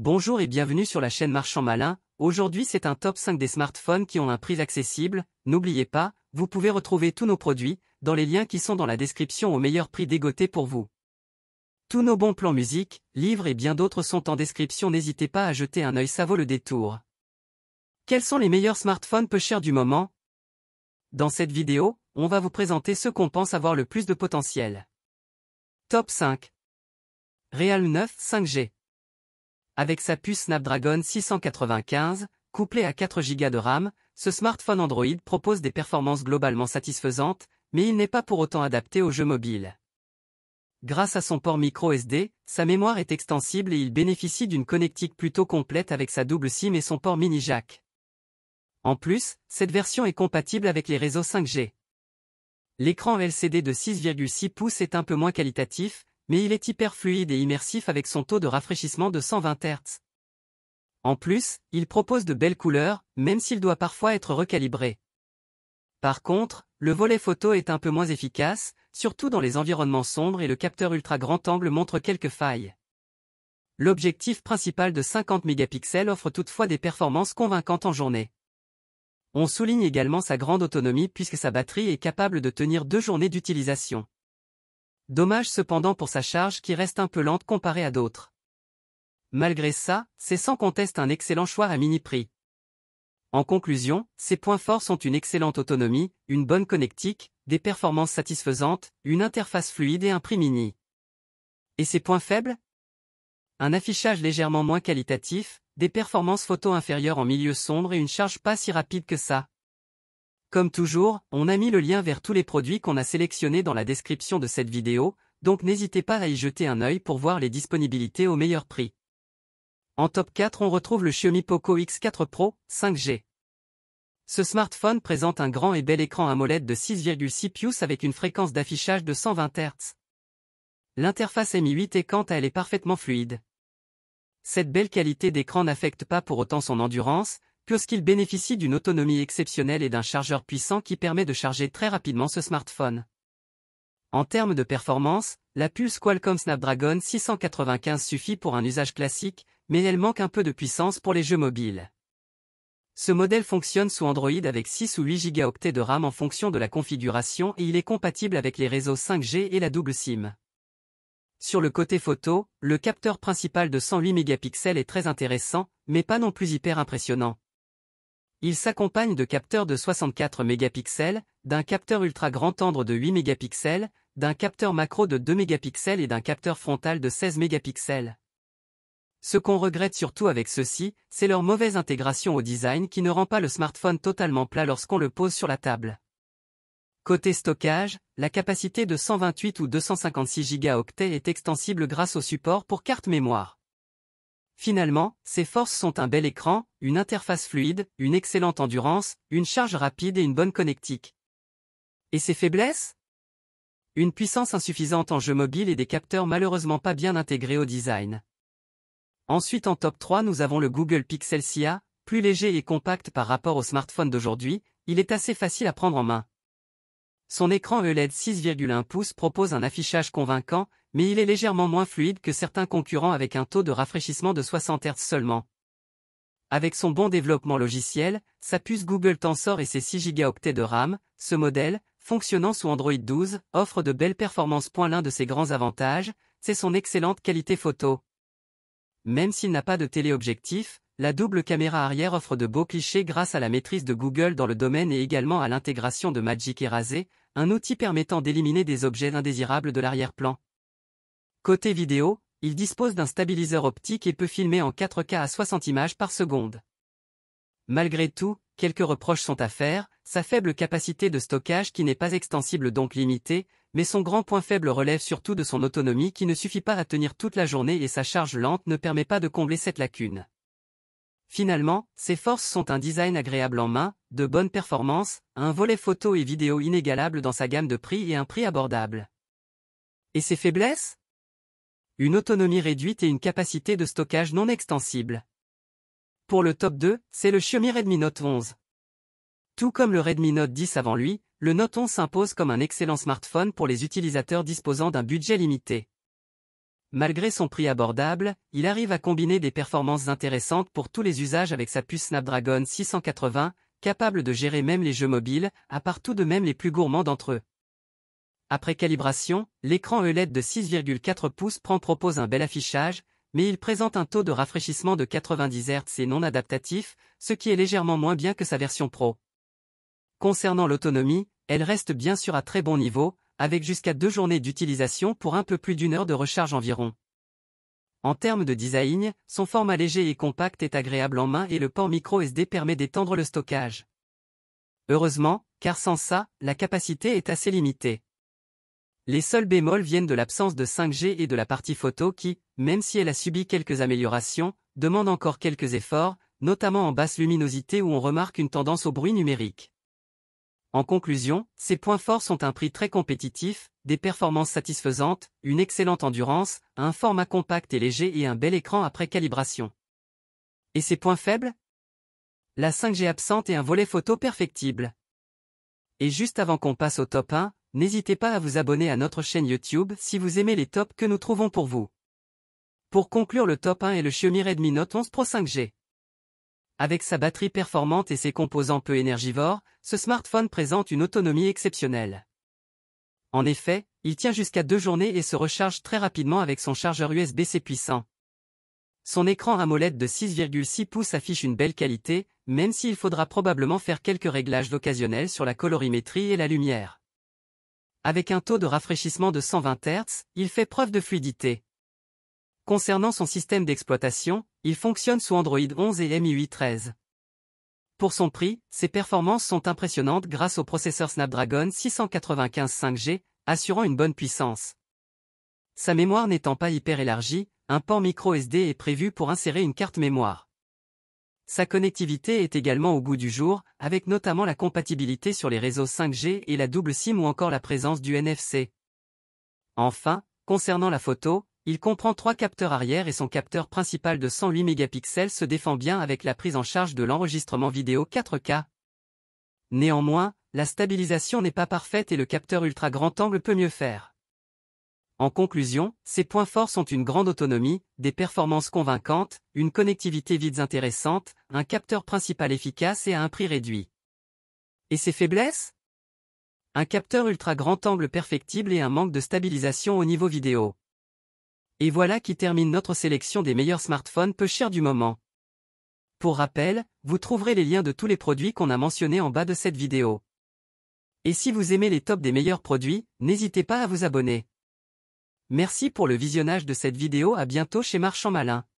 Bonjour et bienvenue sur la chaîne Marchand Malin, aujourd'hui c'est un top 5 des smartphones qui ont un prix accessible, n'oubliez pas, vous pouvez retrouver tous nos produits, dans les liens qui sont dans la description au meilleur prix dégoté pour vous. Tous nos bons plans musique, livres et bien d'autres sont en description n'hésitez pas à jeter un œil ça vaut le détour. Quels sont les meilleurs smartphones peu chers du moment Dans cette vidéo, on va vous présenter ceux qu'on pense avoir le plus de potentiel. Top 5 Realme 9 5G avec sa puce Snapdragon 695, couplée à 4 Go de RAM, ce smartphone Android propose des performances globalement satisfaisantes, mais il n'est pas pour autant adapté aux jeux mobiles. Grâce à son port micro SD, sa mémoire est extensible et il bénéficie d'une connectique plutôt complète avec sa double SIM et son port mini jack. En plus, cette version est compatible avec les réseaux 5G. L'écran LCD de 6,6 pouces est un peu moins qualitatif, mais il est hyper fluide et immersif avec son taux de rafraîchissement de 120 Hz. En plus, il propose de belles couleurs, même s'il doit parfois être recalibré. Par contre, le volet photo est un peu moins efficace, surtout dans les environnements sombres et le capteur ultra grand angle montre quelques failles. L'objectif principal de 50 mégapixels offre toutefois des performances convaincantes en journée. On souligne également sa grande autonomie puisque sa batterie est capable de tenir deux journées d'utilisation. Dommage cependant pour sa charge qui reste un peu lente comparée à d'autres. Malgré ça, c'est sans conteste un excellent choix à mini prix. En conclusion, ses points forts sont une excellente autonomie, une bonne connectique, des performances satisfaisantes, une interface fluide et un prix mini. Et ses points faibles Un affichage légèrement moins qualitatif, des performances photo inférieures en milieu sombre et une charge pas si rapide que ça. Comme toujours, on a mis le lien vers tous les produits qu'on a sélectionnés dans la description de cette vidéo, donc n'hésitez pas à y jeter un œil pour voir les disponibilités au meilleur prix. En top 4 on retrouve le Xiaomi Poco X4 Pro 5G. Ce smartphone présente un grand et bel écran AMOLED de 6,6 pouces avec une fréquence d'affichage de 120 Hz. L'interface Mi 8 est quant à elle est parfaitement fluide. Cette belle qualité d'écran n'affecte pas pour autant son endurance, puisqu'il bénéficie d'une autonomie exceptionnelle et d'un chargeur puissant qui permet de charger très rapidement ce smartphone. En termes de performance, la pulse Qualcomm Snapdragon 695 suffit pour un usage classique, mais elle manque un peu de puissance pour les jeux mobiles. Ce modèle fonctionne sous Android avec 6 ou 8 Go de RAM en fonction de la configuration et il est compatible avec les réseaux 5G et la double SIM. Sur le côté photo, le capteur principal de 108 mégapixels est très intéressant, mais pas non plus hyper impressionnant. Il s'accompagne de capteurs de 64 mégapixels, d'un capteur ultra grand tendre de 8 mégapixels, d'un capteur macro de 2 mégapixels et d'un capteur frontal de 16 mégapixels. Ce qu'on regrette surtout avec ceux-ci, c'est leur mauvaise intégration au design qui ne rend pas le smartphone totalement plat lorsqu'on le pose sur la table. Côté stockage, la capacité de 128 ou 256 Go est extensible grâce au support pour carte mémoire. Finalement, ses forces sont un bel écran, une interface fluide, une excellente endurance, une charge rapide et une bonne connectique. Et ses faiblesses Une puissance insuffisante en jeu mobile et des capteurs malheureusement pas bien intégrés au design. Ensuite en top 3 nous avons le Google Pixel SIA, plus léger et compact par rapport au smartphone d'aujourd'hui, il est assez facile à prendre en main. Son écran ELED e 6,1 pouces propose un affichage convaincant, mais il est légèrement moins fluide que certains concurrents avec un taux de rafraîchissement de 60 Hz seulement. Avec son bon développement logiciel, sa puce Google Tensor et ses 6 Go de RAM, ce modèle, fonctionnant sous Android 12, offre de belles performances. L'un de ses grands avantages, c'est son excellente qualité photo. Même s'il n'a pas de téléobjectif, la double caméra arrière offre de beaux clichés grâce à la maîtrise de Google dans le domaine et également à l'intégration de Magic Eraser, un outil permettant d'éliminer des objets indésirables de l'arrière-plan. Côté vidéo, il dispose d'un stabiliseur optique et peut filmer en 4K à 60 images par seconde. Malgré tout, quelques reproches sont à faire, sa faible capacité de stockage qui n'est pas extensible donc limitée, mais son grand point faible relève surtout de son autonomie qui ne suffit pas à tenir toute la journée et sa charge lente ne permet pas de combler cette lacune. Finalement, ses forces sont un design agréable en main, de bonnes performances, un volet photo et vidéo inégalable dans sa gamme de prix et un prix abordable. Et ses faiblesses Une autonomie réduite et une capacité de stockage non extensible. Pour le top 2, c'est le Xiaomi Redmi Note 11. Tout comme le Redmi Note 10 avant lui, le Note 11 s'impose comme un excellent smartphone pour les utilisateurs disposant d'un budget limité. Malgré son prix abordable, il arrive à combiner des performances intéressantes pour tous les usages avec sa puce Snapdragon 680, capable de gérer même les jeux mobiles, à part tout de même les plus gourmands d'entre eux. Après calibration, l'écran OLED e de 6,4 pouces prend propose un bel affichage, mais il présente un taux de rafraîchissement de 90 Hz et non adaptatif, ce qui est légèrement moins bien que sa version Pro. Concernant l'autonomie, elle reste bien sûr à très bon niveau, avec jusqu'à deux journées d'utilisation pour un peu plus d'une heure de recharge environ. En termes de design, son format léger et compact est agréable en main et le port micro SD permet d'étendre le stockage. Heureusement, car sans ça, la capacité est assez limitée. Les seuls bémols viennent de l'absence de 5G et de la partie photo qui, même si elle a subi quelques améliorations, demande encore quelques efforts, notamment en basse luminosité où on remarque une tendance au bruit numérique. En conclusion, ses points forts sont un prix très compétitif, des performances satisfaisantes, une excellente endurance, un format compact et léger et un bel écran après calibration. Et ses points faibles La 5G absente et un volet photo perfectible. Et juste avant qu'on passe au top 1, n'hésitez pas à vous abonner à notre chaîne YouTube si vous aimez les tops que nous trouvons pour vous. Pour conclure le top 1 est le Xiaomi Redmi Note 11 Pro 5G. Avec sa batterie performante et ses composants peu énergivores, ce smartphone présente une autonomie exceptionnelle. En effet, il tient jusqu'à deux journées et se recharge très rapidement avec son chargeur USB-C puissant. Son écran AMOLED de 6,6 pouces affiche une belle qualité, même s'il faudra probablement faire quelques réglages occasionnels sur la colorimétrie et la lumière. Avec un taux de rafraîchissement de 120 Hz, il fait preuve de fluidité. Concernant son système d'exploitation, il fonctionne sous Android 11 et MIUI 13. Pour son prix, ses performances sont impressionnantes grâce au processeur Snapdragon 695 5G, assurant une bonne puissance. Sa mémoire n'étant pas hyper élargie, un port micro SD est prévu pour insérer une carte mémoire. Sa connectivité est également au goût du jour, avec notamment la compatibilité sur les réseaux 5G et la double SIM ou encore la présence du NFC. Enfin, concernant la photo, il comprend trois capteurs arrière et son capteur principal de 108 mégapixels se défend bien avec la prise en charge de l'enregistrement vidéo 4K. Néanmoins, la stabilisation n'est pas parfaite et le capteur ultra grand angle peut mieux faire. En conclusion, ses points forts sont une grande autonomie, des performances convaincantes, une connectivité vides intéressante, un capteur principal efficace et à un prix réduit. Et ses faiblesses Un capteur ultra grand angle perfectible et un manque de stabilisation au niveau vidéo. Et voilà qui termine notre sélection des meilleurs smartphones peu chers du moment. Pour rappel, vous trouverez les liens de tous les produits qu'on a mentionnés en bas de cette vidéo. Et si vous aimez les tops des meilleurs produits, n'hésitez pas à vous abonner. Merci pour le visionnage de cette vidéo à bientôt chez Marchand Malin.